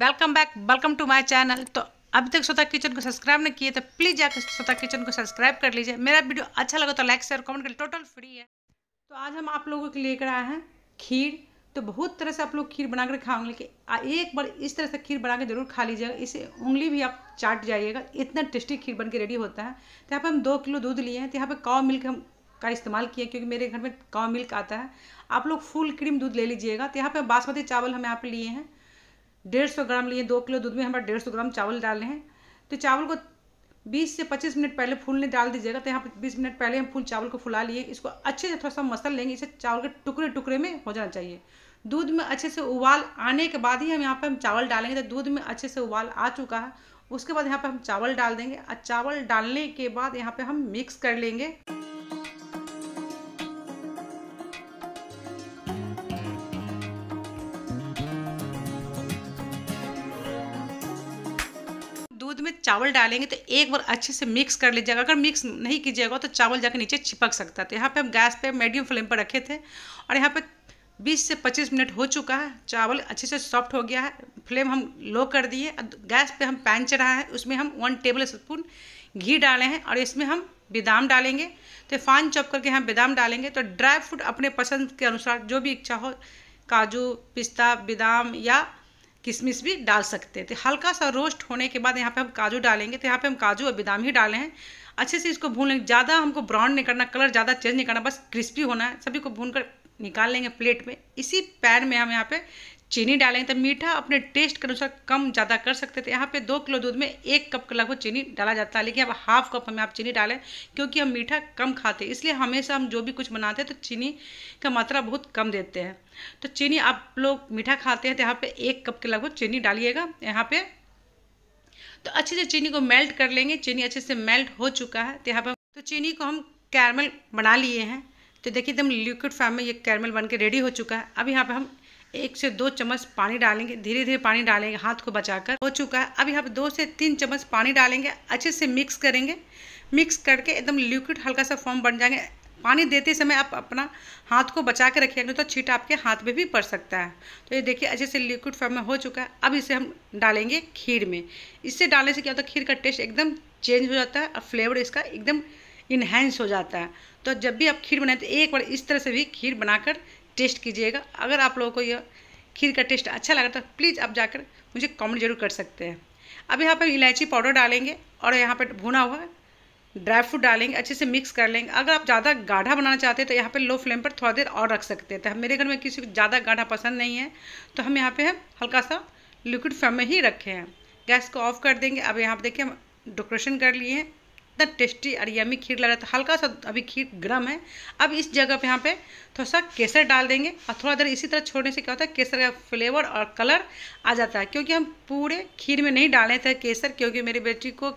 welcome back welcome to my channel तो अभी तक स्वतः किचन को सब्सक्राइब नहीं किए तो प्लीज़ जाकर स्वतः किचन को सब्सक्राइब कर लीजिए मेरा वीडियो अच्छा लगा तो लाइक शेयर कमेंट कर टोटल फ्री है तो आज हम आप लोगों के लेकर आए हैं खीर तो बहुत तरह से आप लोग खीर बनाकर खाओगे लेकिन एक बार इस तरह से खीर बना जरूर खा लीजिएगा इसे उंगली भी आप चाट जाइएगा इतना टेस्टी खीर बन रेडी होता है तो यहाँ पर हम दो किलो दूध लिए हैं तो यहाँ पर काव मिल्क हम का इस्तेमाल किया क्योंकि मेरे घर में काव मिल्क आता है आप लोग फुल क्रीम दूध ले लीजिएगा तो यहाँ पर बासमती चावल हम यहाँ पर लिए हैं डेढ़ सौ ग्राम लिए दो किलो दूध में हमारे डेढ़ सौ ग्राम चावल डालने हैं तो चावल को बीस से पच्चीस मिनट पहले फूलने डाल दीजिएगा तो यहाँ पर बीस मिनट पहले हम फूल चावल को फुला लिए इसको अच्छे से थोड़ा सा मसल लेंगे इसे चावल के टुकड़े टुकड़े में हो जाना चाहिए दूध में अच्छे से उबाल आने के बाद ही हम यहाँ पर हम चावल डालेंगे तो दूध में अच्छे से उबाल आ चुका है उसके बाद यहाँ पर हम चावल डाल देंगे और चावल डालने के बाद यहाँ पर हम मिक्स कर लेंगे में चावल डालेंगे तो एक बार अच्छे से मिक्स कर लीजिएगा अगर मिक्स नहीं कीजिएगा तो चावल जाकर नीचे चिपक सकता है तो यहाँ पे हम गैस पे मीडियम फ्लेम पर रखे थे और यहाँ पे 20 से 25 मिनट हो चुका है चावल अच्छे से सॉफ्ट हो गया है फ्लेम हम लो कर दिए गैस पे हम पैन चढ़ाए हैं उसमें हम वन टेबल स्पून घी डाले हैं और इसमें हम बादाम डालेंगे तो फाइन चॉप करके हम बादाम डालेंगे तो ड्राई फ्रूट अपने पसंद के अनुसार जो भी इच्छा हो काजू पिस्ता बादाम या किशमिश भी डाल सकते थे हल्का सा रोस्ट होने के बाद यहाँ पे हम काजू डालेंगे तो यहाँ पे हम काजू और बादाम ही डाले हैं अच्छे से इसको भून लेंगे ज़्यादा हमको ब्राउन नहीं करना कलर ज़्यादा चेंज नहीं करना बस क्रिस्पी होना है सभी को भून कर निकाल लेंगे प्लेट में इसी पैन में हम यहाँ पे चीनी डालेंगे तो मीठा अपने टेस्ट के अनुसार कम ज़्यादा कर सकते थे यहाँ पे दो किलो दूध में एक कप के लगभग चीनी डाला जाता है लेकिन अब हाफ कप हमें आप चीनी डालें क्योंकि हम मीठा कम खाते हैं इसलिए हमेशा हम जो भी कुछ बनाते हैं तो चीनी का मात्रा बहुत कम देते हैं तो चीनी आप लोग मीठा खाते हैं तो यहाँ पर एक कप के लगभग चीनी डालिएगा यहाँ पर तो अच्छे से चीनी को मेल्ट कर लेंगे चीनी अच्छे से मेल्ट हो चुका है तो यहाँ पर तो चीनी को हम कैरमल बना लिए हैं तो देखिए एकदम लिक्विड फॉर्म में ये कैरमल बन के रेडी हो चुका है अब यहाँ पर हम एक से दो चम्मच पानी डालेंगे धीरे धीरे पानी डालेंगे हाथ को बचाकर हो चुका है अभी आप दो से तीन चम्मच पानी डालेंगे अच्छे से मिक्स करेंगे मिक्स करके एकदम लिक्विड हल्का सा फॉर्म बन जाएंगे पानी देते समय आप अपना हाथ को बचा के रखिएगा तो छीट आपके हाथ में भी पड़ सकता है तो ये देखिए अच्छे से लिक्विड फॉर्म में हो चुका है अब इसे हम डालेंगे खीर में इससे डालने से क्या होता है खीर का टेस्ट एकदम चेंज हो जाता है और फ्लेवर इसका एकदम इन्हेंस हो जाता है तो जब भी आप खीर बनाए तो एक बार इस तरह से भी खीर बनाकर टेस्ट कीजिएगा अगर आप लोगों को यह खीर का टेस्ट अच्छा लगा तो प्लीज़ आप जाकर मुझे कमेंट जरूर कर सकते हैं अब यहाँ पर इलायची पाउडर डालेंगे और यहाँ पर भुना हुआ ड्राई फ्रूट डालेंगे अच्छे से मिक्स कर लेंगे अगर आप ज़्यादा गाढ़ा बनाना चाहते हैं तो यहाँ पर लो फ्लेम पर थोड़ा देर और रख सकते हैं तो मेरे घर में किसी को ज़्यादा गाढ़ा पसंद नहीं है तो हम यहाँ पर हल्का सा लिक्विड फ्लेम में ही रखे हैं गैस को ऑफ कर देंगे अब यहाँ पर देखिए हम डेकोरेशन कर लिए हैं इतना टेस्टी और यमी खीर लग रहा था हल्का सा अभी खीर गर्म है अब इस जगह पे यहाँ पे थोड़ा सा केसर डाल देंगे और थोड़ा देर इसी तरह छोड़ने से क्या होता है केसर का फ्लेवर और कलर आ जाता है क्योंकि हम पूरे खीर में नहीं डाले थे केसर क्योंकि मेरी बेटी को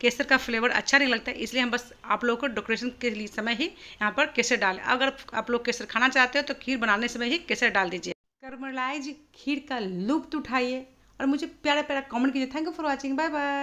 केसर का फ्लेवर अच्छा नहीं लगता इसलिए हम बस आप लोगों को डेकोरेशन के लिए समय ही यहाँ पर केसर डालें अगर आप लोग केसर खाना चाहते हो तो खीर बनाने समय ही केसर डाल दीजिए कर्मलाइज खीर का लुप्त उठाइए और मुझे प्यारा प्यारा कमेंट कीजिए thank you for watching bye bye